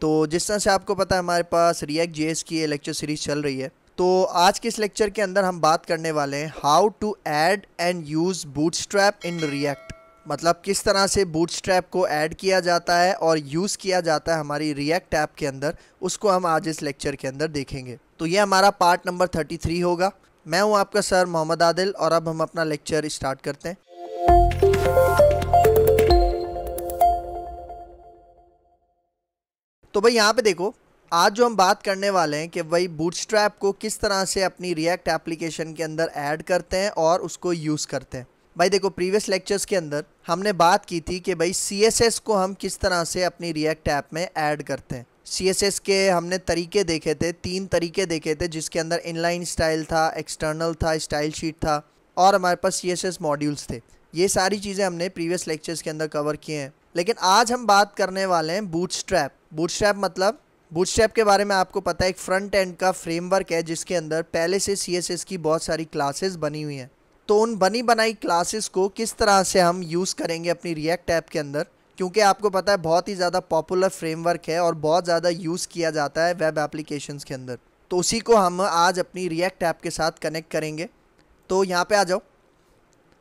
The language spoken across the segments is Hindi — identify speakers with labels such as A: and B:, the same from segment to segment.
A: तो जिस तरह से आपको पता है हमारे पास रिएक्ट जे की ये लेक्चर सीरीज़ चल रही है तो आज के इस लेक्चर के अंदर हम बात करने वाले हैं how to add and use bootstrap in react मतलब किस तरह से बूटस्ट्रैप को ऐड किया जाता है और यूज़ किया जाता है हमारी रिएक्ट ऐप के अंदर उसको हम आज इस लेक्चर के अंदर देखेंगे तो ये हमारा पार्ट नंबर थर्टी थ्री होगा मैं हूँ आपका सर मोहम्मद आदिल और अब हम अपना लेक्चर स्टार्ट करते हैं तो भाई यहाँ पे देखो आज जो हम बात करने वाले हैं कि भाई बूटस्ट्रैप को किस तरह से अपनी रिएक्ट एप्लीकेशन के अंदर ऐड करते हैं और उसको यूज़ करते हैं भाई देखो प्रीवियस लेक्चर्स के अंदर हमने बात की थी कि भाई सी को हम किस तरह से अपनी रिएक्ट ऐप में ऐड करते हैं सी के हमने तरीके देखे थे तीन तरीके देखे थे जिसके अंदर इनलाइन स्टाइल था एक्सटर्नल था स्टाइल शीट था और हमारे पास सी मॉड्यूल्स थे ये सारी चीज़ें हमने प्रीवियस लेक्चर्स के अंदर कवर किए हैं लेकिन आज हम बात करने वाले हैं बूट स्ट्रैप बूट स्ट्रैप मतलब बूटस्ट्रैप के बारे में आपको पता है एक फ्रंट एंड का फ्रेमवर्क है जिसके अंदर पहले से सी की बहुत सारी क्लासेस बनी हुई हैं तो उन बनी बनाई क्लासेस को किस तरह से हम यूज़ करेंगे अपनी रिएक्ट ऐप के अंदर क्योंकि आपको पता है बहुत ही ज़्यादा पॉपुलर फ्रेमवर्क है और बहुत ज़्यादा यूज़ किया जाता है वेब एप्लीकेशंस के अंदर तो उसी को हम आज अपनी रिएक्ट ऐप के साथ कनेक्ट करेंगे तो यहाँ पे आ जाओ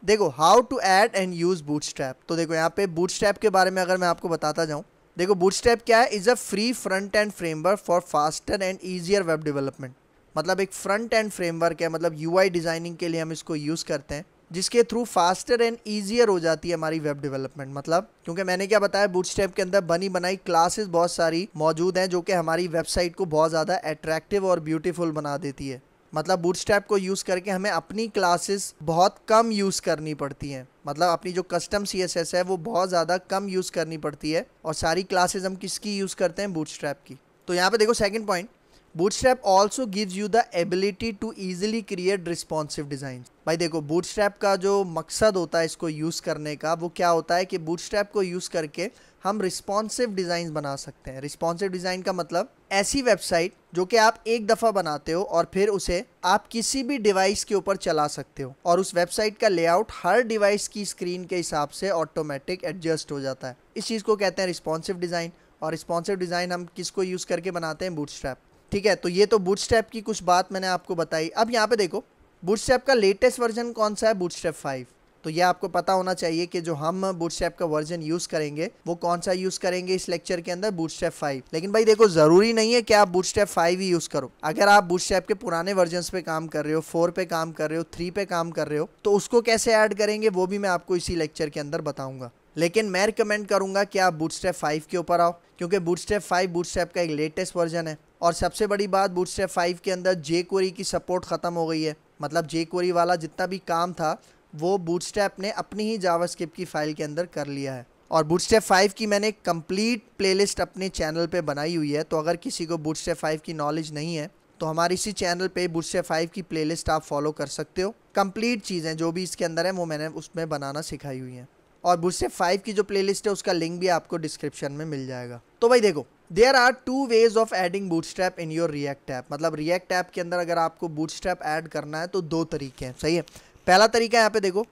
A: देखो how to add and use bootstrap तो देखो यहाँ पे बूटस्ट्रैप के बारे में अगर मैं आपको बताता जाऊँ देखो बूटस्ट्रैप क्या है is a free front end framework for faster and easier web development मतलब एक फ्रंट एंड फ्रेमवर्क है मतलब यू डिज़ाइनिंग के लिए हम इसको यूज़ करते हैं जिसके थ्रू फास्टर एंड ईजियर हो जाती है हमारी वेब डेवलपमेंट मतलब क्योंकि मैंने क्या बताया बूटस्टेप के अंदर बनी बनाई क्लासेस बहुत सारी मौजूद हैं जो कि हमारी वेबसाइट को बहुत ज़्यादा अट्रैक्टिव और ब्यूटीफुल बना देती है मतलब बूटस्ट्रैप को यूज़ करके हमें अपनी क्लासेस बहुत कम यूज़ करनी पड़ती हैं मतलब अपनी जो कस्टम सी एस एस है वो बहुत ज़्यादा कम यूज़ करनी पड़ती है और सारी क्लासेस हम किसकी यूज़ करते हैं बूटस्ट्रैप की तो यहाँ पे देखो second point bootstrap also gives you the ability to easily create responsive designs भाई देखो bootstrap का जो मकसद होता है इसको यूज़ करने का वो क्या होता है कि bootstrap को यूज़ करके हम रिस्पॉन्सिव डिज़ाइन बना सकते हैं रिस्पॉन्सिव डिज़ाइन का मतलब ऐसी वेबसाइट जो कि आप एक दफ़ा बनाते हो और फिर उसे आप किसी भी डिवाइस के ऊपर चला सकते हो और उस वेबसाइट का लेआउट हर डिवाइस की स्क्रीन के हिसाब से ऑटोमेटिक एडजस्ट हो जाता है इस चीज़ को कहते हैं रिस्पॉन्सिव डिज़ाइन और रिस्पॉन्सिव डिज़ाइन हम किसको यूज़ करके बनाते हैं बूटस्ट्रैप ठीक है तो ये तो बूटस्ट्रैप की कुछ बात मैंने आपको बताई अब यहाँ पे देखो बूटस्ट्रैप का लेटेस्ट वर्जन कौन सा है बूटस्ट्रैप फाइव तो ये आपको पता होना चाहिए कि जो हम बूटस्ट्रैप का वर्जन यूज करेंगे वो कौन सा यूज करेंगे इस लेक्चर के अंदर बूटस्ट्रैप 5 लेकिन भाई देखो जरूरी नहीं है कि आप बूटस्ट्रैप 5 ही यूज करो अगर आप बूटस्ट्रैप के पुराने वर्जन पे काम कर रहे हो फोर पे काम कर रहे हो थ्री पे काम कर रहे हो तो उसको कैसे ऐड करेंगे वो भी मैं आपको इसी लेक्चर के अंदर बताऊंगा लेकिन मैं रिकमेंड करूंगा कि आप बूटस्ट्रैप 5 के ऊपर आओ क्योंकि बूटस्ट्रैप 5 बूटस्ट्रैप का एक लेटेस्ट वर्जन है और सबसे बड़ी बात स्टेप फाइव के अंदर जे कोरी की सपोर्ट ख़त्म हो गई है मतलब जे कोरी वाला जितना भी काम था वो स्टेप ने अपनी ही जावास्क्रिप्ट की फ़ाइल के अंदर कर लिया है और बूटस्टेप फाइव की मैंने कंप्लीट प्लेलिस्ट अपने चैनल पे बनाई हुई है तो अगर किसी को बूटस्टेप फाइव की नॉलेज नहीं है तो हमारे इसी चैनल पे बूटस्टेप फाइव की प्लेलिस्ट आप फॉलो कर सकते हो कंप्लीट चीज़ें जो भी इसके अंदर है वो मैंने उसमें बनाना सिखाई हुई हैं और बूटस्टेप फाइव की जो प्ले है उसका लिंक भी आपको डिस्क्रिप्शन में मिल जाएगा तो भाई देखो there are two ways of adding Bootstrap in your React app मतलब रिएक्ट ऐप के अंदर अगर आपको बूटस्ट्रैप ऐड करना है तो दो तरीके हैं सही है पहला तरीका यहाँ पे देखो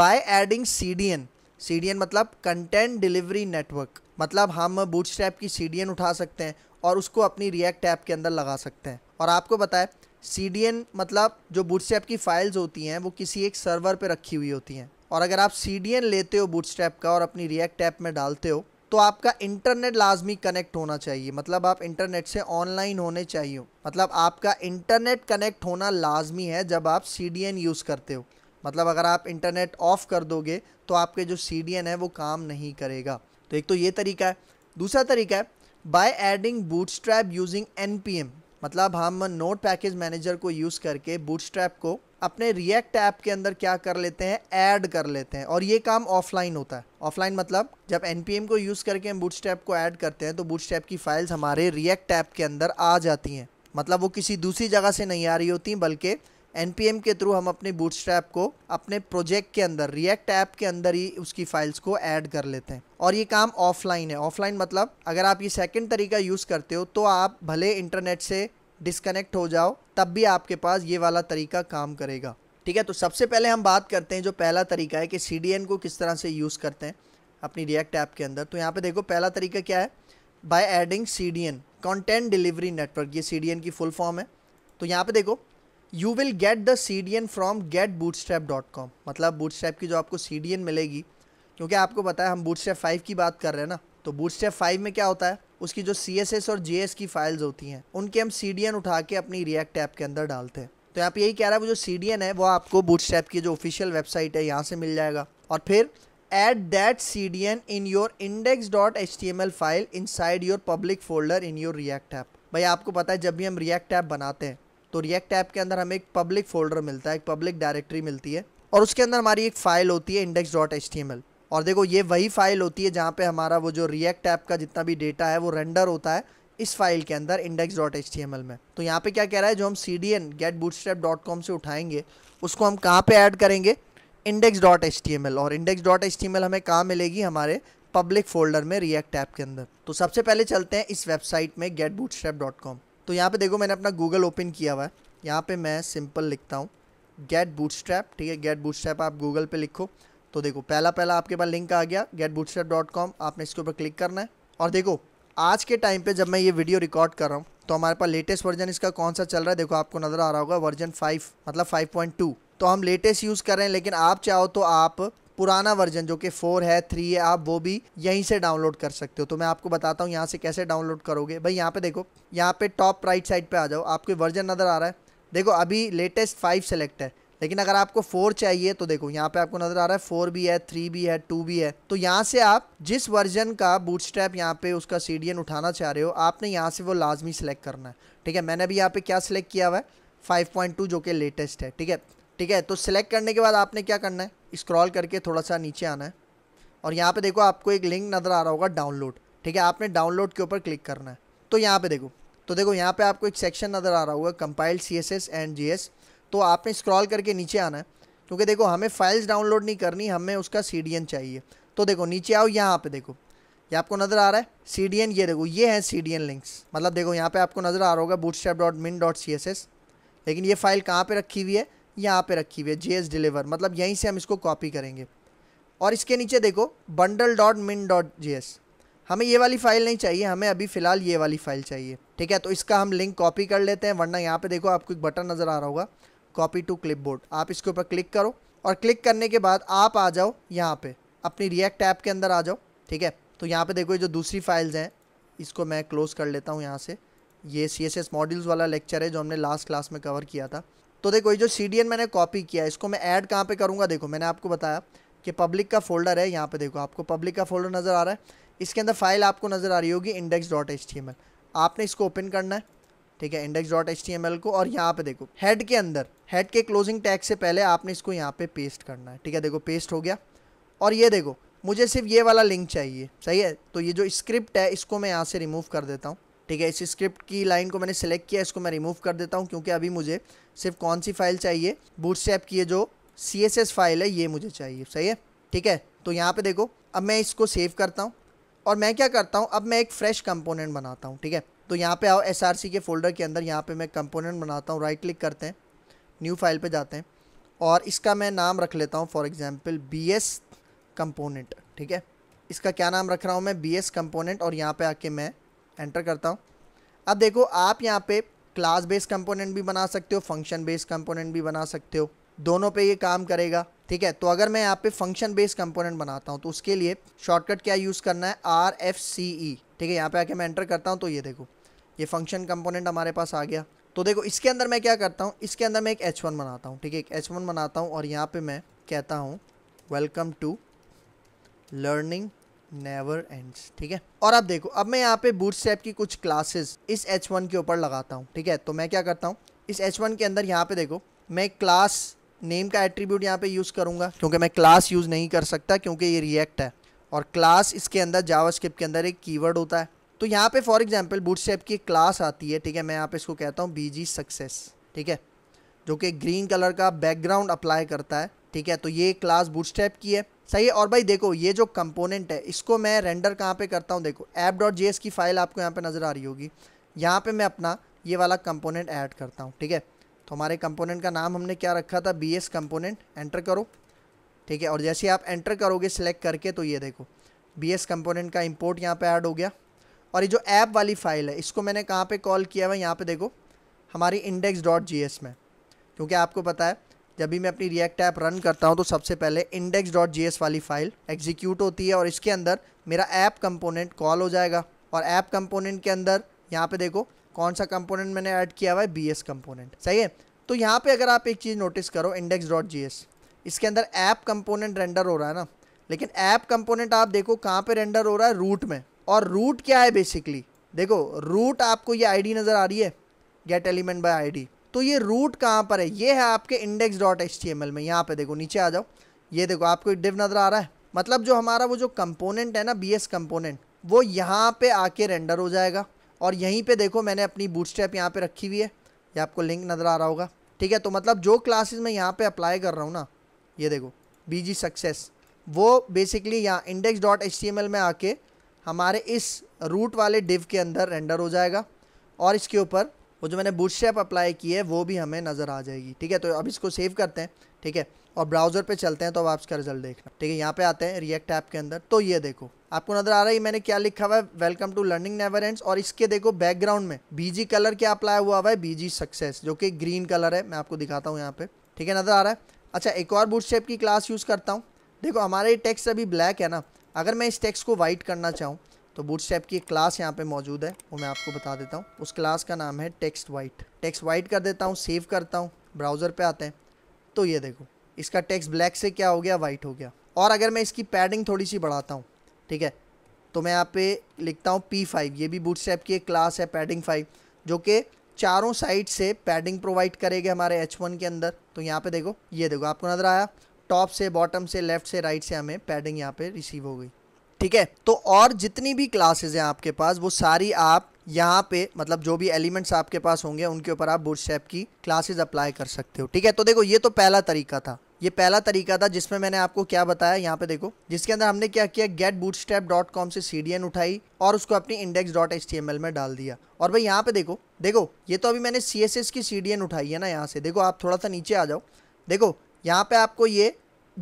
A: by adding C D N C D N मतलब कंटेंट डिलीवरी नेटवर्क मतलब हम बूटस्ट्रैप की सी डी एन उठा सकते हैं और उसको अपनी रिएक्ट ऐप के अंदर लगा सकते हैं और आपको बताएं सी डी एन मतलब जो बूटस्ट्रैप की फाइल्स होती हैं वो किसी एक सर्वर पर रखी हुई होती हैं और अगर आप सी डी एन लेते हो बूटस्ट्रैप का और अपनी रिएक्ट ऐप में डालते हो तो आपका इंटरनेट लाजमी कनेक्ट होना चाहिए मतलब आप इंटरनेट से ऑनलाइन होने चाहिए मतलब आपका इंटरनेट कनेक्ट होना लाजमी है जब आप सी यूज़ करते हो मतलब अगर आप इंटरनेट ऑफ़ कर दोगे तो आपके जो सी है वो काम नहीं करेगा तो एक तो ये तरीका है दूसरा तरीका है by adding Bootstrap using N मतलब हम नोट पैकेज मैनेजर को यूज़ करके बूटस्ट्रैप को अपने रिएक्ट ऐप के अंदर क्या कर लेते हैं ऐड कर लेते हैं और ये काम ऑफलाइन होता है ऑफलाइन मतलब जब एन को यूज़ करके हम बूट को ऐड करते हैं तो बूट की फाइल्स हमारे रिएक्ट ऐप के अंदर आ जाती हैं मतलब वो किसी दूसरी जगह से नहीं आ रही होती बल्कि एन के थ्रू हम अपने बूटस्ट्रैप को अपने प्रोजेक्ट के अंदर रिएक्ट ऐप के अंदर ही उसकी फाइल्स को ऐड कर लेते हैं और ये काम ऑफलाइन है ऑफलाइन मतलब अगर आप ये सेकेंड तरीका यूज़ करते हो तो आप भले इंटरनेट से डिस्कनेक्ट हो जाओ तब भी आपके पास ये वाला तरीका काम करेगा ठीक है तो सबसे पहले हम बात करते हैं जो पहला तरीका है कि सी को किस तरह से यूज़ करते हैं अपनी रिएक्ट ऐप के अंदर तो यहाँ पे देखो पहला तरीका क्या है by adding C D N content delivery network ये सी डी एन की फुल फॉर्म है तो यहाँ पे देखो you will get the C D N from get Bootstrap dot com मतलब बूटस्ट्रैप की जो आपको सी डी एन मिलेगी क्योंकि आपको पता है हम बूटस्ट्रैप फाइव की बात कर रहे हैं ना तो बूटस्ट्रैप फाइव में क्या होता है उसकी जो सी एस एस और जे एस की फाइल्स होती हैं उनके हम सी डी एन उठा के अपनी रिएक्ट ऐप के अंदर डालते हैं तो आप यही कह रहा है वो जो सी डी एन है वो आपको बूटस्ट्रैप की जो ऑफिशियल वेबसाइट है यहाँ से मिल जाएगा और फिर at that C D N in your index dot H T M L file inside your public folder in your React app भाई आपको पता है जब भी हम रिएक्ट ऐप बनाते हैं तो रिएक्ट ऐप के अंदर हमें एक पब्लिक फोल्डर मिलता है एक पब्लिक डायरेक्टरी मिलती है और उसके अंदर हमारी एक फ़ाइल होती है index dot H T M L और देखो ये वही फ़ाइल होती है जहाँ पे हमारा वो जो रिएक्ट ऐप का जितना भी डेटा है वो रेंडर होता है इस फाइल के अंदर index dot H T M L में तो यहाँ पे क्या कह रहा है जो हम C D N get Bootstrap dot com से उठाएंगे उसको हम कहाँ पे ऐड करेंगे index dot H T M L और index dot H T M L हमें कहाँ मिलेगी हमारे पब्लिक फोल्डर में रिएक्ट ऐप के अंदर तो सबसे पहले चलते हैं इस वेबसाइट में गेट बूटस्ट्रैप डॉट कॉम तो यहाँ पे देखो मैंने अपना गूगल ओपन किया हुआ है यहाँ पे मैं सिंपल लिखता हूँ गेट स्ट्रैप ठीक है गेट स्ट्रैप आप गूगल पे लिखो तो देखो पहला पहला आपके पास लिंक आ गया गेट स्ट्रैप डॉट कॉम आपने इसके ऊपर क्लिक करना है और देखो आज के टाइम पे जब मैं ये वीडियो रिकॉर्ड कर रहा हूँ तो हमारे पास लेटेस्ट वर्जन इसका कौन सा चल रहा है देखो आपको नज़र आ रहा होगा वर्जन फाइव मतलब फाइव पॉइंट टू तो हम लेटेस्ट यूज़ कर रहे हैं लेकिन आप चाहो तो आप पुराना वर्जन जो कि फोर है थ्री है आप वो भी यहीं से डाउनलोड कर सकते हो तो मैं आपको बताता हूँ यहाँ से कैसे डाउनलोड करोगे भाई यहाँ पे देखो यहाँ पे टॉप राइट साइड पे आ जाओ आपके वर्जन नज़र आ रहा है देखो अभी लेटेस्ट फाइव सेलेक्ट है लेकिन अगर आपको फोर चाहिए तो देखो यहाँ पे आपको नज़र आ रहा है फोर भी है थ्री भी है टू भी है तो यहाँ से आप जिस वर्जन का बूट स्टैप यहाँ पे उसका सी उठाना चाह रहे हो आपने यहाँ से वो लाजमी सिलेक्ट करना है ठीक है मैंने भी यहाँ पे क्या सिलेक्ट किया हुआ है टू जो कि लेटेस्ट है ठीक है ठीक है तो सिलेक्ट करने के बाद आपने क्या करना है स्क्रॉल करके थोड़ा सा नीचे आना है और यहाँ पे देखो आपको एक लिंक नज़र आ रहा होगा डाउनलोड ठीक है आपने डाउनलोड के ऊपर क्लिक करना है तो यहाँ पे देखो तो देखो यहाँ पे आपको एक सेक्शन नज़र आ रहा होगा compile C S S and J S तो आपने स्क्रॉल करके नीचे आना है क्योंकि देखो हमें फाइल्स डाउनलोड नहीं करनी हमें उसका सी डी एन चाहिए तो देखो नीचे आओ यहाँ पर देखो ये आपको नज़र आ रहा है सी डी एन ये देखो ये है सी डी एन लिंक्स मतलब देखो यहाँ पर आपको नज़र आ रहा होगा boot dot min dot C S S लेकिन ये फाइल कहाँ पर रखी हुई है यहाँ पे रखी हुई है जी डिलीवर मतलब यहीं से हम इसको कॉपी करेंगे और इसके नीचे देखो bundle dot min dot J हमें ये वाली फ़ाइल नहीं चाहिए हमें अभी फ़िलहाल ये वाली फ़ाइल चाहिए ठीक है तो इसका हम लिंक कॉपी कर लेते हैं वरना यहाँ पे देखो आपको एक बटन नज़र आ रहा होगा कॉपी टू क्लिपबोर्ड आप इसके ऊपर क्लिक करो और क्लिक करने के बाद आप आ जाओ यहाँ पे अपनी रिएक्ट ऐप के अंदर आ जाओ ठीक है तो यहाँ पर देखो ये जो दूसरी फाइल्स हैं इसको मैं क्लोज़ कर लेता हूँ यहाँ से ये सी एस एस मॉड्यूल्स वाला लेक्चर है जो हमने लास्ट क्लास में कवर किया था तो देखो ये जो सी मैंने कॉपी किया इसको मैं ऐड कहाँ पे करूँगा देखो मैंने आपको बताया कि पब्लिक का फोल्डर है यहाँ पे देखो आपको पब्लिक का फोल्डर नज़र आ रहा है इसके अंदर फाइल आपको नज़र आ रही होगी index dot H T M L आपने इसको ओपन करना है ठीक है index dot H T M L को और यहाँ पे देखो हेड के अंदर हेड के क्लोजिंग टैग से पहले आपने इसको यहाँ पे पेस्ट करना है ठीक है देखो पेस्ट हो गया और ये देखो मुझे सिर्फ ये वाला लिंक चाहिए सही है तो ये जो स्क्रिप्ट है इसको मैं यहाँ से रिमूव कर देता हूँ ठीक है इस स्क्रिप्ट की लाइन को मैंने सेलेक्ट किया इसको मैं रिमूव कर देता हूँ क्योंकि अभी मुझे सिर्फ कौन सी फाइल चाहिए बूटस्ट्रैप की ये जो सी फाइल है ये मुझे चाहिए सही है ठीक है तो यहाँ पर देखो अब मैं इसको सेव करता हूँ और मैं क्या करता हूँ अब मैं एक फ्रेश कंपोनेंट बनाता हूँ ठीक है तो यहाँ पे आओ एस के फ़ोल्डर के अंदर यहाँ पे मैं कंपोनेंट बनाता हूँ राइट क्लिक करते हैं न्यू फाइल पे जाते हैं और इसका मैं नाम रख लेता हूँ for example B S component ठीक है इसका क्या नाम रख रहा हूँ मैं बी एस कंपोनेंट और यहाँ पे आके मैं एंटर करता हूँ अब देखो आप यहाँ पे क्लास बेस्ड कंपोनेंट भी बना सकते हो फंक्शन बेस्ड कंपोनेंट भी बना सकते हो दोनों पे ये काम करेगा ठीक है तो अगर मैं यहाँ पे फंक्शन बेस्ड कंपोनेंट बनाता हूँ तो उसके लिए शॉर्टकट क्या यूज़ करना है आर एफ सी ई ठीक है यहाँ पे आके मैं एंटर करता हूँ तो ये देखो ये फंक्शन कंपोनेंट हमारे पास आ गया तो देखो इसके अंदर मैं क्या करता हूँ इसके अंदर मैं एक एच वन बनाता हूँ ठीक है एक एच वन बनाता हूँ और यहाँ पर मैं कहता हूँ welcome to learning never ends ठीक है और अब देखो अब मैं यहाँ पे बूट स्टेप की कुछ क्लासेस इस एच वन के ऊपर लगाता हूँ ठीक है तो मैं क्या करता हूँ इस एच वन के अंदर यहाँ पे देखो मैं क्लास नेम का एट्रीब्यूट यहाँ पे यूज़ करूँगा क्योंकि मैं क्लास यूज़ नहीं कर सकता क्योंकि ये रिएक्ट है और क्लास इसके अंदर जावास्क्रिप्ट के अंदर एक कीवर्ड होता है तो यहाँ पे फॉर एग्जांपल बूटस्टेप की क्लास आती है ठीक है मैं यहाँ पे इसको कहता हूँ बीजी सक्सेस ठीक है जो कि ग्रीन कलर का बैकग्राउंड अप्लाई करता है ठीक है तो ये क्लास बूटस्ट्रैप की है सही है और भाई देखो ये जो कंपोनेंट है इसको मैं रेंडर कहाँ पे करता हूँ देखो ऐप डॉट जी की फ़ाइल आपको यहाँ पे नज़र आ रही होगी यहाँ पे मैं अपना ये वाला कंपोनेंट ऐड करता हूँ ठीक है तो हमारे कंपोनेंट का नाम हमने क्या रखा था बी एस कंपोनेंट एंटर करो ठीक है और जैसे आप एंटर करोगे सिलेक्ट करके तो ये देखो बी एस कंपोनेंट का इम्पोर्ट यहाँ पर ऐड हो गया और ये जो ऐप वाली फ़ाइल है इसको मैंने कहाँ पर कॉल किया हुआ यहाँ पर देखो हमारी इंडेक्स डॉट जी एस में क्योंकि आपको पता है जब भी मैं अपनी रिएक्ट ऐप रन करता हूँ तो सबसे पहले इंडेक्स डॉट जी एस वाली फ़ाइल एग्जीक्यूट होती है और इसके अंदर मेरा ऐप कंपोनेंट कॉल हो जाएगा और ऐप कंपोनेंट के अंदर यहाँ पे देखो कौन सा कंपोनेंट मैंने ऐड किया हुआ है बी एस कंपोनेंट सही है तो यहाँ पे अगर आप एक चीज़ नोटिस करो इंडेक्स डॉट जी एस इसके अंदर ऐप कंपोनेंट रेंडर हो रहा है ना लेकिन ऐप कंपोनेंट आप देखो कहाँ पे रेंडर हो रहा है रूट में और रूट क्या है बेसिकली देखो रूट आपको ये आईडी नज़र आ रही है गेट एलिमेंट बाय आईडी तो ये रूट कहाँ पर है ये है आपके index dot H T M L में यहाँ पे देखो नीचे आ जाओ ये देखो आपको डिव नज़र आ रहा है मतलब जो हमारा वो जो कंपोनेंट है ना बी एस कंपोनेंट वो यहाँ पे आके रेंडर हो जाएगा और यहीं पे देखो मैंने अपनी बूट स्टेप यहाँ पर रखी हुई है ये आपको लिंक नज़र आ रहा होगा ठीक है तो मतलब जो क्लासेज मैं यहाँ पर अप्लाई कर रहा हूँ ना ये देखो बी जी सक्सेस वो बेसिकली यहाँ index dot H T M L में आके हमारे इस रूट वाले डिव के अंदर रेंडर हो जाएगा और इसके ऊपर वो जो मैंने बूट अप्लाई की है वो भी हमें नज़र आ जाएगी ठीक है तो अब इसको सेव करते हैं ठीक है और ब्राउज़र पे चलते हैं तो अब आप इसका रिजल्ट देखना ठीक है यहाँ पे आते हैं रिएक्ट ऐप के अंदर तो ये देखो आपको नजर आ रहा है मैंने क्या लिखा हुआ है welcome to learning never ends और इसके देखो बैकग्राउंड में बीजी कलर क्या अप्लाई हुआ हुआ है बीजी सक्सेस जो कि ग्रीन कलर है मैं आपको दिखाता हूँ यहाँ पर ठीक है नज़र आ रहा है अच्छा एक और बूट स्टेप की क्लास यूज़ करता हूँ देखो हमारा ये टेक्स्ट अभी ब्लैक है ना अगर मैं इस टेक्स्ट को वाइट करना चाहूँ तो स्टैप की एक क्लास यहाँ पे मौजूद है वो मैं आपको बता देता हूँ उस क्लास का नाम है टेक्स्ट वाइट टेक्स्ट वाइट कर देता हूँ सेव करता हूँ ब्राउज़र पे आते हैं तो ये देखो इसका टेक्स्ट ब्लैक से क्या हो गया वाइट हो गया और अगर मैं इसकी पैडिंग थोड़ी सी बढ़ाता हूँ ठीक है तो मैं यहाँ पे लिखता हूँ पी फाइव ये भी स्टैप की एक क्लास है पैडिंग फाइव जो कि चारों साइड से पैडिंग प्रोवाइड करेगा हमारे एच वन के अंदर तो यहाँ पे देखो ये देखो आपको नज़र आया टॉप से बॉटम से लेफ्ट से राइट से हमें पैडिंग यहाँ पे रिसीव हो गई ठीक है तो और जितनी भी क्लासेज हैं आपके पास वो सारी आप यहाँ पे मतलब जो भी एलिमेंट्स आपके पास होंगे उनके ऊपर आप बुटस्टैप की क्लासेज अप्लाई कर सकते हो ठीक है तो देखो ये तो पहला तरीका था ये पहला तरीका था जिसमें मैंने आपको क्या बताया यहाँ पे देखो जिसके अंदर हमने क्या किया गेट बूटस्टैप डॉट कॉम से सी डी एन उठाई और उसको अपनी index dot H T M L में डाल दिया और भाई यहाँ पे देखो देखो ये तो अभी मैंने सी एस एस की सी डी एन उठाई है ना यहाँ से देखो आप थोड़ा सा नीचे आ जाओ देखो यहाँ पे आपको ये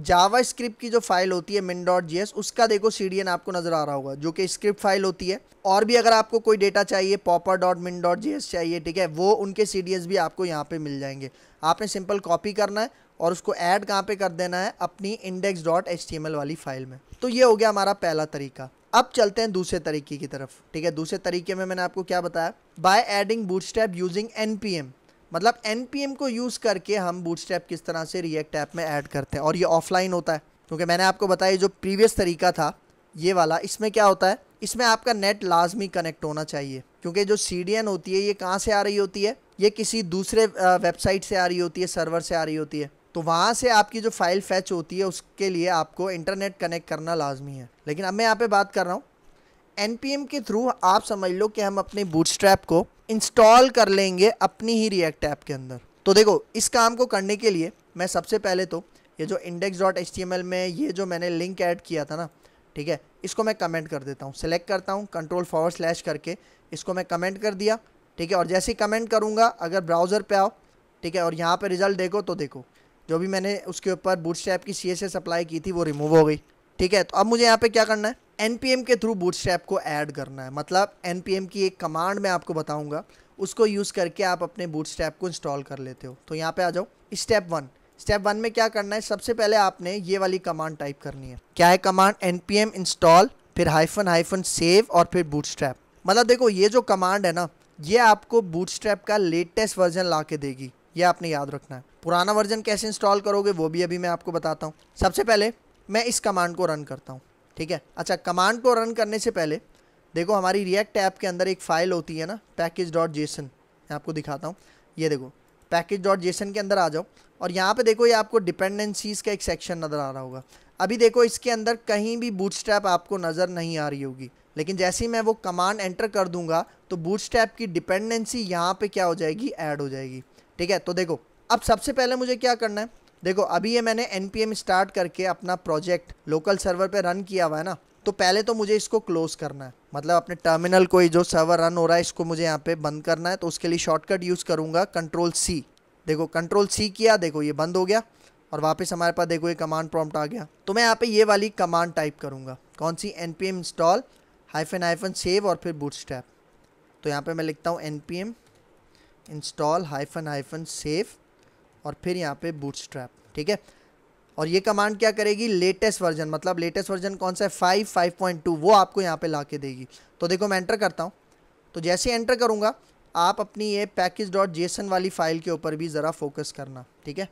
A: जावा स्क्रिप्ट की जो फाइल होती है मिन डॉट जी उसका देखो सी आपको नज़र आ रहा होगा जो कि स्क्रिप्ट फाइल होती है और भी अगर आपको कोई डेटा चाहिए popper dot min dot J चाहिए ठीक है वो उनके सी भी आपको यहाँ पे मिल जाएंगे आपने सिंपल कॉपी करना है और उसको ऐड कहाँ पे कर देना है अपनी इंडेक्स डॉट एच वाली फाइल में तो ये हो गया हमारा पहला तरीका अब चलते हैं दूसरे तरीके की तरफ ठीक है दूसरे तरीके में मैंने आपको क्या बताया by adding boot using N मतलब एन को यूज़ करके हम बूटस्ट्रैप किस तरह से रिएक्ट ऐप में ऐड करते हैं और ये ऑफलाइन होता है क्योंकि मैंने आपको बताया जो प्रीवियस तरीका था ये वाला इसमें क्या होता है इसमें आपका नेट लाजमी कनेक्ट होना चाहिए क्योंकि जो सी होती है ये कहाँ से आ रही होती है ये किसी दूसरे वेबसाइट से आ रही होती है सर्वर से आ रही होती है तो वहाँ से आपकी जो फ़ाइल फैच होती है उसके लिए आपको इंटरनेट कनेक्ट करना लाजमी है लेकिन अब मैं यहाँ पे बात कर रहा हूँ एन के थ्रू आप समझ लो कि हम अपने बूट को इंस्टॉल कर लेंगे अपनी ही रिएक्ट ऐप के अंदर तो देखो इस काम को करने के लिए मैं सबसे पहले तो ये जो इंडेक्स डॉट एच में ये जो मैंने लिंक ऐड किया था ना ठीक है इसको मैं कमेंट कर देता हूँ सेलेक्ट करता हूँ कंट्रोल फॉरवर्ड स्लैश करके इसको मैं कमेंट कर दिया ठीक है और जैसे ही कमेंट करूँगा अगर ब्राउज़र पे आओ ठीक है और यहाँ पे रिज़ल्ट देखो तो देखो जो भी मैंने उसके ऊपर बूट की सी अप्लाई की थी वो रिमूव हो गई ठीक है तो अब मुझे यहाँ पे क्या करना है एनपीएम के थ्रू बूटस्ट्रैप को ऐड करना है मतलब एनपीएम की एक कमांड मैं आपको बताऊंगा उसको यूज़ करके आप अपने बूटस्ट्रैप को इंस्टॉल कर लेते हो तो यहाँ पे आ जाओ स्टेप वन स्टेप वन में क्या करना है सबसे पहले आपने ये वाली कमांड टाइप करनी है क्या है कमांड एनपीएम इंस्टॉल फिर हाइफन हाइफन सेव और फिर बूटस्ट्रैप मतलब देखो ये जो कमांड है ना ये आपको बूटस्ट्रैप का लेटेस्ट वर्जन ला के देगी ये आपने याद रखना है पुराना वर्जन कैसे इंस्टॉल करोगे वो भी अभी मैं आपको बताता हूँ सबसे पहले मैं इस कमांड को रन करता हूँ ठीक है अच्छा कमांड को रन करने से पहले देखो हमारी रिएक्ट ऐप के अंदर एक फ़ाइल होती है ना पैकेज डॉट जेसन मैं आपको दिखाता हूँ ये देखो पैकेज डॉट जेसन के अंदर आ जाओ और यहाँ पे देखो ये आपको डिपेंडेंसीज़ का एक सेक्शन नज़र आ रहा होगा अभी देखो इसके अंदर कहीं भी बूट आपको नज़र नहीं आ रही होगी लेकिन जैसे ही मैं वो कमांड एंटर कर दूंगा तो बूट की डिपेंडेंसी यहाँ पर क्या हो जाएगी ऐड हो जाएगी ठीक है तो देखो अब सबसे पहले मुझे क्या करना है देखो अभी ये मैंने एन स्टार्ट करके अपना प्रोजेक्ट लोकल सर्वर पर रन किया हुआ है ना तो पहले तो मुझे इसको क्लोज करना है मतलब अपने टर्मिनल को जो सर्वर रन हो रहा है इसको मुझे यहाँ पे बंद करना है तो उसके लिए शॉर्टकट यूज़ करूँगा कंट्रोल सी देखो कंट्रोल सी किया देखो ये बंद हो गया और वापस हमारे पास देखो ये कमांड प्रॉम्प्ट आ गया तो मैं यहाँ पे ये वाली कमांड टाइप करूँगा कौन सी N P M install hyphen hyphen save और फिर बूट स्टैप तो यहाँ पर मैं लिखता हूँ N P M install hyphen hyphen save और फिर यहाँ पे बूटस्ट्रैप ठीक है और ये कमांड क्या करेगी लेटेस्ट वर्जन मतलब लेटेस्ट वर्जन कौन सा है फाइव फाइव पॉइंट टू वो आपको यहाँ पे ला के देगी तो देखो मैं एंटर करता हूँ तो जैसे एंटर करूँगा आप अपनी ये पैकेज डॉट जेसन वाली फ़ाइल के ऊपर भी ज़रा फोकस करना ठीक है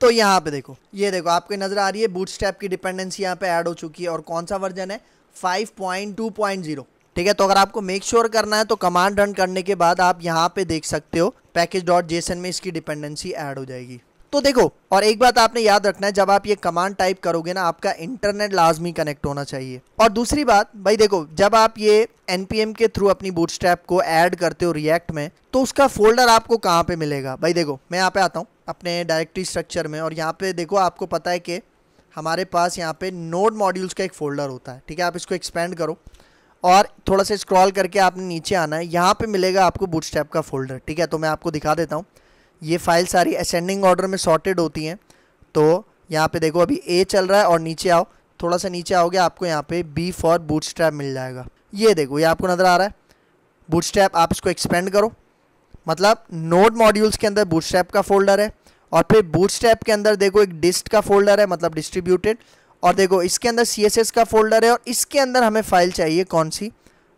A: तो यहाँ पे देखो ये देखो आपके नज़र आ रही है बूट की डिपेंडेंसी यहाँ पे ऐड हो चुकी है और कौन सा वर्जन है 5.2.0 ठीक है तो अगर आपको मेक श्योर sure करना है तो कमांड रन करने के बाद आप यहाँ पे देख सकते हो पैकेज डॉट जेसन में इसकी डिपेंडेंसी ऐड हो जाएगी तो देखो और एक बात आपने याद रखना है जब आप ये कमांड टाइप करोगे ना आपका इंटरनेट लाजमी कनेक्ट होना चाहिए और दूसरी बात भाई देखो जब आप ये एनपीएम के थ्रू अपनी बूट को ऐड करते हो रिएक्ट में तो उसका फोल्डर आपको कहाँ पे मिलेगा भाई देखो मैं यहाँ पे आता हूँ अपने डायरेक्टरी स्ट्रक्चर में और यहाँ पे देखो आपको पता है कि हमारे पास यहाँ पे नोड मॉड्यूल्स का एक फोल्डर होता है ठीक है आप इसको एक्सपेंड करो और थोड़ा सा स्क्रॉल करके आपने नीचे आना है यहाँ पे मिलेगा आपको बूटस्टैप का फोल्डर ठीक है तो मैं आपको दिखा देता हूँ ये फाइल सारी असेंडिंग ऑर्डर में सॉर्टेड होती हैं तो यहाँ पे देखो अभी ए चल रहा है और नीचे आओ थोड़ा सा नीचे आओगे आपको यहाँ पे बी फॉर बूटस्ट्रैप मिल जाएगा ये देखो ये आपको नज़र आ रहा है बूटस्ट्रैप आप इसको एक्सपेंड करो मतलब नोड मॉड्यूल्स के अंदर बूटस्टैप का फोल्डर है और फिर बूटस्ट्रैप के अंदर देखो एक डिस्ट का फोल्डर है मतलब डिस्ट्रीब्यूटेड और देखो इसके अंदर सी का फोल्डर है और इसके अंदर हमें फ़ाइल चाहिए कौन सी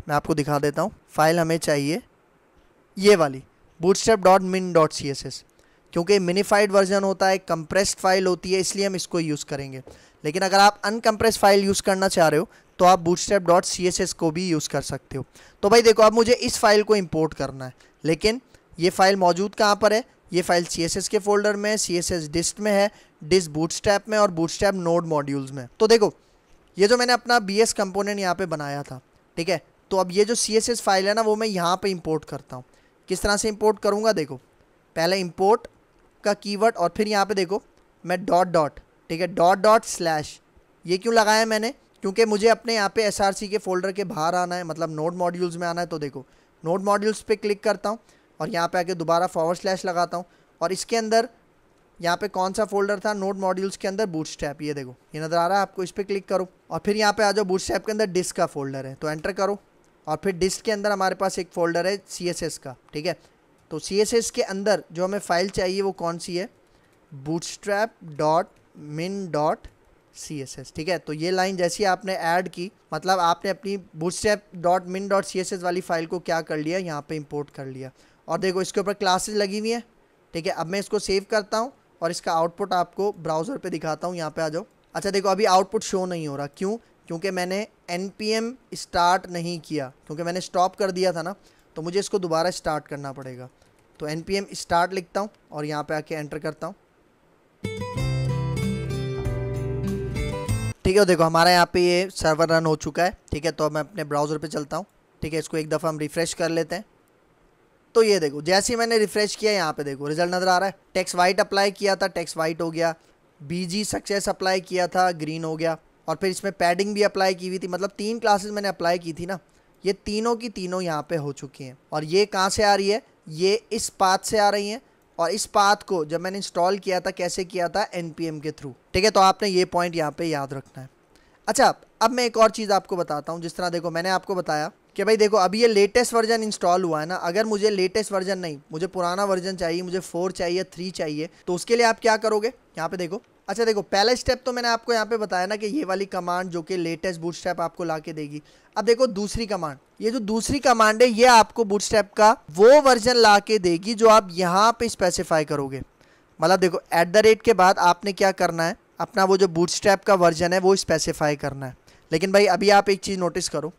A: मैं आपको दिखा देता हूँ फ़ाइल हमें चाहिए ये वाली step dot min dot C S S क्योंकि मिनीफाइड वर्जन होता है कंप्रेस्ड फाइल होती है इसलिए हम इसको यूज़ करेंगे लेकिन अगर आप अनकम्प्रेस फाइल यूज़ करना चाह रहे हो तो आप step dot C S S को भी यूज़ कर सकते हो तो भाई देखो अब मुझे इस फाइल को इम्पोर्ट करना है लेकिन ये फ़ाइल मौजूद कहाँ पर है ये फाइल सी एस एस के फोल्डर में सी एस एस डिस्क में है डिस स्टैप में और स्टैप नोड मॉड्यूल्स में तो देखो ये जो मैंने अपना बी एस कंपोनेंट यहाँ पर बनाया था ठीक है तो अब ये जो सी एस एस फाइल है ना वो मैं यहाँ पर इम्पोर्ट करता हूँ किस तरह से इम्पोर्ट करूँगा देखो पहले इम्पोर्ट का कीवर्ड और फिर यहाँ पे देखो मैं डॉट डॉट ठीक है डॉट डॉट स्लैश ये क्यों लगाया मैंने क्योंकि मुझे अपने यहाँ पे एस के फोल्डर के बाहर आना है मतलब नोड मॉड्यूल्स में आना है तो देखो नोड मॉड्यूल्स पे क्लिक करता हूँ और यहाँ पे आके दोबारा फॉरवर्ड स्लैश लगाता हूँ और इसके अंदर यहाँ पे कौन सा फोल्डर था नोट मॉड्यूल्स के अंदर बूट स्टैप ये देखो ये नज़र आ रहा है आपको इस पर क्लिक करो और फिर यहाँ पे आ जाओ बूट स्टैप के अंदर डिस्क का फोल्डर है तो एंटर करो और फिर डिस्क के अंदर हमारे पास एक फोल्डर है सी का ठीक है तो सी के अंदर जो हमें फाइल चाहिए वो कौन सी है Bootstrap dot min dot C S S ठीक है तो ये लाइन जैसी आपने ऐड की मतलब आपने अपनी Bootstrap dot min dot C S S वाली फाइल को क्या कर लिया यहाँ पे इंपोर्ट कर लिया और देखो इसके ऊपर क्लासेस लगी हुई हैं ठीक है अब मैं इसको सेव करता हूँ और इसका आउटपुट आपको ब्राउज़र पे दिखाता हूँ यहाँ पे आ जाओ अच्छा देखो अभी आउटपुट शो नहीं हो रहा क्यों क्योंकि मैंने एन स्टार्ट नहीं किया क्योंकि मैंने स्टॉप कर दिया था ना तो मुझे इसको दोबारा स्टार्ट करना पड़ेगा तो एन स्टार्ट लिखता हूँ और यहाँ पर आके एंटर करता हूँ ठीक है देखो हमारा यहाँ पे ये सर्वर रन हो चुका है ठीक है तो मैं अपने ब्राउज़र पे चलता हूँ ठीक है इसको एक दफ़ा हम रिफ़्रेश कर लेते हैं तो ये देखो जैसे ही मैंने रिफ्रेश किया यहाँ पे देखो रिजल्ट नज़र आ रहा है टैक्स वाइट अप्लाई किया था टैक्स वाइट हो गया बीजी सक्सेस अप्लाई किया था ग्रीन हो गया और फिर इसमें पैडिंग भी अप्लाई की हुई थी मतलब तीन क्लासेस मैंने अप्लाई की थी ना ये तीनों की तीनों यहाँ पे हो चुकी हैं और ये कहाँ से आ रही है ये इस पाथ से आ रही हैं और इस पाथ को जब मैंने इंस्टॉल किया था कैसे किया था एन के थ्रू ठीक है तो आपने ये पॉइंट यहाँ पर याद रखना है अच्छा अब मैं एक और चीज़ आपको बताता हूँ जिस तरह देखो मैंने आपको बताया कि भाई देखो अभी ये लेटेस्ट वर्जन इंस्टॉल हुआ है ना अगर मुझे लेटेस्ट वर्जन नहीं मुझे पुराना वर्जन चाहिए मुझे फोर चाहिए थ्री चाहिए तो उसके लिए आप क्या करोगे यहाँ पे देखो अच्छा देखो पहला स्टेप तो मैंने आपको यहाँ पे बताया ना कि ये वाली कमांड जो कि लेटेस्ट बूट स्टेप आपको ला के देगी अब देखो दूसरी कमांड ये जो दूसरी कमांड है ये आपको बूट स्टेप का वो वर्जन ला के देगी जो आप यहाँ पे स्पेसिफाई करोगे मतलब देखो एट द रेट के बाद आपने क्या करना है अपना वो जो बूट स्टेप का वर्जन है वो स्पेसिफाई करना है लेकिन भाई अभी आप एक चीज़ नोटिस करो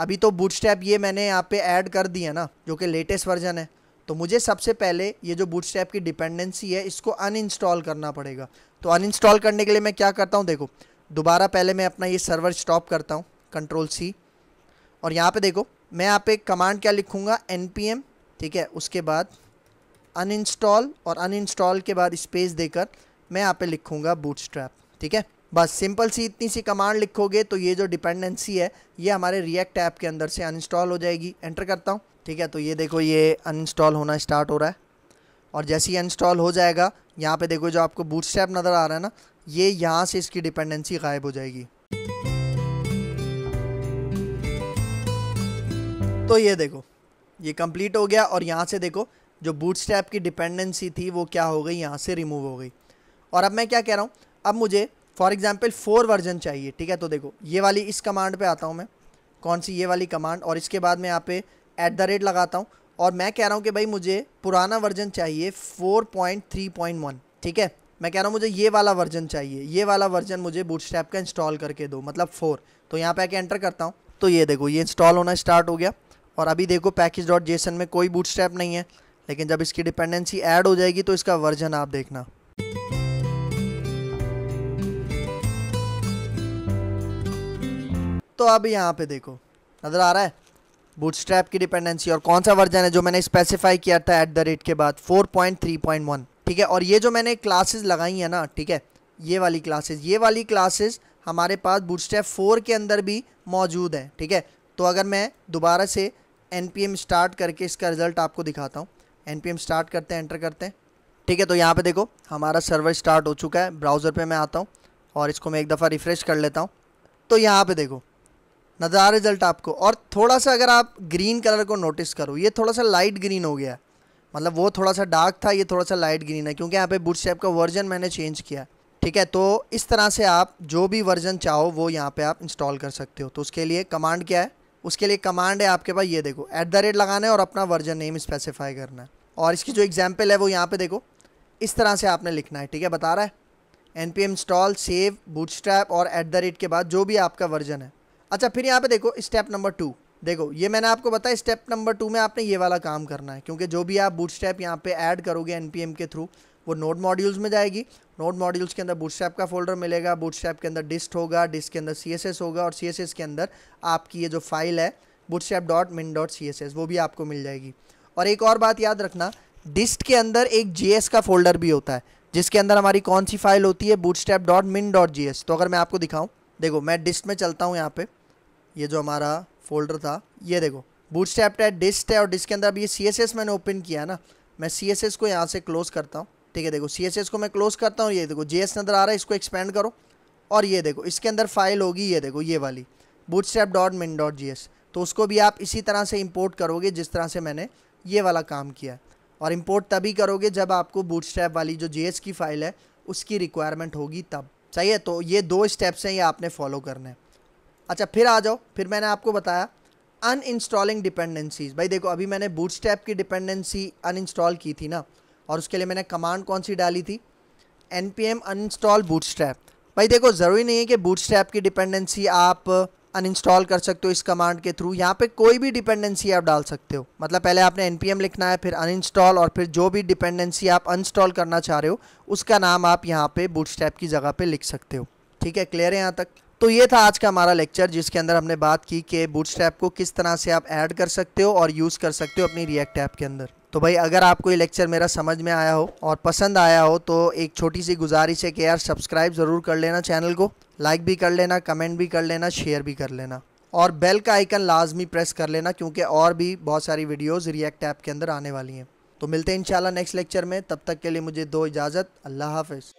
A: अभी तो बूटस्टैप ये मैंने यहाँ पे ऐड कर दिया ना जो कि लेटेस्ट वर्जन है तो मुझे सबसे पहले ये जो बूटस्टैप की डिपेंडेंसी है इसको अनइंस्टॉल करना पड़ेगा तो अनइंस्टॉल करने के लिए मैं क्या करता हूँ देखो दोबारा पहले मैं अपना ये सर्वर स्टॉप करता हूँ कंट्रोल सी और यहाँ पे देखो मैं यहाँ पे कमांड क्या लिखूँगा एन ठीक है उसके बाद अनइंस्टॉल और अनइंस्टॉल के बाद स्पेस देकर मैं यहाँ पे लिखूँगा बूटस्ट्रैप ठीक है बस सिंपल सी इतनी सी कमांड लिखोगे तो ये जो डिपेंडेंसी है ये हमारे रिएक्ट ऐप के अंदर से अनइंस्टॉल हो जाएगी एंटर करता हूँ ठीक है तो ये देखो ये अनइंस्टॉल होना स्टार्ट हो रहा है और जैसे ही अनइंस्टॉल हो जाएगा यहाँ पे देखो जो आपको बूट स्टैप नज़र आ रहा है ना ये यहाँ से इसकी डिपेंडेंसी गायब हो जाएगी तो ये देखो ये कम्प्लीट हो गया और यहाँ से देखो जो बूट स्टैप की डिपेंडेंसी थी वो क्या हो गई यहाँ से रिमूव हो गई और अब मैं क्या कह रहा हूँ अब मुझे फॉर एग्जाम्पल फोर वर्जन चाहिए ठीक है तो देखो ये वाली इस कमांड पे आता हूँ मैं कौन सी ये वाली कमांड और इसके बाद मैं यहाँ पे एट द रेट लगाता हूँ और मैं कह रहा हूँ कि भाई मुझे पुराना वर्जन चाहिए 4.3.1 ठीक है मैं कह रहा हूँ मुझे ये वाला वर्जन चाहिए ये वाला वर्जन मुझे स्टैप का इंस्टॉल करके दो मतलब फोर तो यहाँ पर आके एंटर करता हूँ तो ये देखो ये इंस्टॉल होना स्टार्ट हो गया और अभी देखो पैकेज डॉट जेसन में कोई स्टैप नहीं है लेकिन जब इसकी डिपेंडेंसी ऐड हो जाएगी तो इसका वर्जन आप देखना तो अब यहाँ पे देखो नज़र आ रहा है बूटस्ट्रैप की डिपेंडेंसी और कौन सा वर्जन है जो मैंने स्पेसिफाई किया था एट द रेट के बाद 4.3.1 ठीक है और ये जो मैंने क्लासेस लगाई है ना ठीक है ये वाली क्लासेस ये वाली क्लासेस हमारे पास बूटस्ट्रैप फोर के अंदर भी मौजूद है ठीक है तो अगर मैं दोबारा से एन स्टार्ट करके इसका रिज़ल्ट आपको दिखाता हूँ एन स्टार्ट करते हैं एंटर करते हैं ठीक है तो यहाँ पे देखो हमारा सर्वर स्टार्ट हो चुका है ब्राउज़र पे मैं आता हूँ और इसको मैं एक दफ़ा रिफ़्रेश कर लेता हूँ तो यहाँ पे देखो नज़र आ रिजल्ट आपको और थोड़ा सा अगर आप ग्रीन कलर को नोटिस करो ये थोड़ा सा लाइट ग्रीन हो गया मतलब वो थोड़ा सा डार्क था ये थोड़ा सा लाइट ग्रीन है क्योंकि यहाँ पे बुट स्टैप का वर्जन मैंने चेंज किया ठीक है तो इस तरह से आप जो भी वर्जन चाहो वो यहाँ पे आप इंस्टॉल कर सकते हो तो उसके लिए कमांड क्या है उसके लिए कमांड है आपके पास ये देखो ऐट द रेट लगाना है और अपना वर्जन नेम स्पेसिफाई करना है और इसकी जो एग्जाम्पल है वो यहाँ पर देखो इस तरह से आपने लिखना है ठीक है बता रहा है N P install save boot और ऐट द रेट के बाद जो भी आपका वर्जन है अच्छा फिर यहाँ पे देखो स्टेप नंबर टू देखो ये मैंने आपको बताया स्टेप नंबर टू में आपने ये वाला काम करना है क्योंकि जो भी आप बूट स्टेप यहाँ पे ऐड करोगे एन के थ्रू वो नोट मॉड्यूल्स में जाएगी नोट मॉड्यूल्स के अंदर बूट स्टेप का फोल्डर मिलेगा बूट स्टेप के अंदर डिस्ट होगा डिस्ट के अंदर सी होगा और सी के अंदर आपकी ये जो फाइल है Bootstrap dot min dot C वो भी आपको मिल जाएगी और एक और बात याद रखना डिस्ट के अंदर एक जी का फोल्डर भी होता है जिसके अंदर हमारी कौन सी फाइल होती है Bootstrap dot min dot J तो अगर मैं आपको दिखाऊँ देखो मैं डिस्ट में चलता हूँ यहाँ पर ये जो हमारा फोल्डर था ये देखो बूट स्टैप है डिस्ट है और डिस्क के अंदर अब ये सी मैंने ओपन किया ना मैं सी को यहाँ से क्लोज़ करता हूँ ठीक है देखो सी को मैं क्लोज़ करता हूँ ये देखो जे नज़र आ रहा है इसको एक्सपेंड करो और ये देखो इसके अंदर फाइल होगी ये देखो ये वाली Bootstrap dot min dot J S तो उसको भी आप इसी तरह से इम्पोर्ट करोगे जिस तरह से मैंने ये वाला काम किया है और इम्पोर्ट तभी करोगे जब आपको बूट स्टैप वाली जो एस की फ़ाइल है उसकी रिक्वायरमेंट होगी तब सही है तो ये दो स्टेप्स हैं ये आपने फॉलो करने हैं अच्छा फिर आ जाओ फिर मैंने आपको बताया अन इंस्टॉलिंग डिपेंडेंसीज भाई देखो अभी मैंने बूट की डिपेंडेंसी अन की थी ना और उसके लिए मैंने कमांड कौन सी डाली थी N P M uninstall Bootstrap भाई देखो ज़रूरी नहीं है कि बूट स्टैप की डिपेंडेंसी आप अनइंस्टॉल कर सकते हो इस कमांड के थ्रू यहाँ पे कोई भी डिपेंडेंसी आप डाल सकते हो मतलब पहले आपने एन लिखना है फिर अनइंस्टॉल और फिर जो भी डिपेंडेंसी आप अनइंस्टॉल करना चाह रहे हो उसका नाम आप यहाँ पे बूट स्टैप की जगह पे लिख सकते हो ठीक है क्लियर है यहाँ तक तो ये था आज का हमारा लेक्चर जिसके अंदर हमने बात की कि बूटस्ट्रैप को किस तरह से आप ऐड कर सकते हो और यूज़ कर सकते हो अपनी रिएक्ट ऐप के अंदर तो भाई अगर आपको ये लेक्चर मेरा समझ में आया हो और पसंद आया हो तो एक छोटी सी गुजारिश है कि यार सब्सक्राइब ज़रूर कर लेना चैनल को लाइक भी कर लेना कमेंट भी कर लेना शेयर भी कर लेना और बेल का आइकन लाजमी प्रेस कर लेना क्योंकि और भी बहुत सारी वीडियोस रिएक्ट ऐप के अंदर आने वाली हैं तो मिलते हैं इन नेक्स्ट लेक्चर में तब तक के लिए मुझे दो इजाज़त अल्लाह हाफ़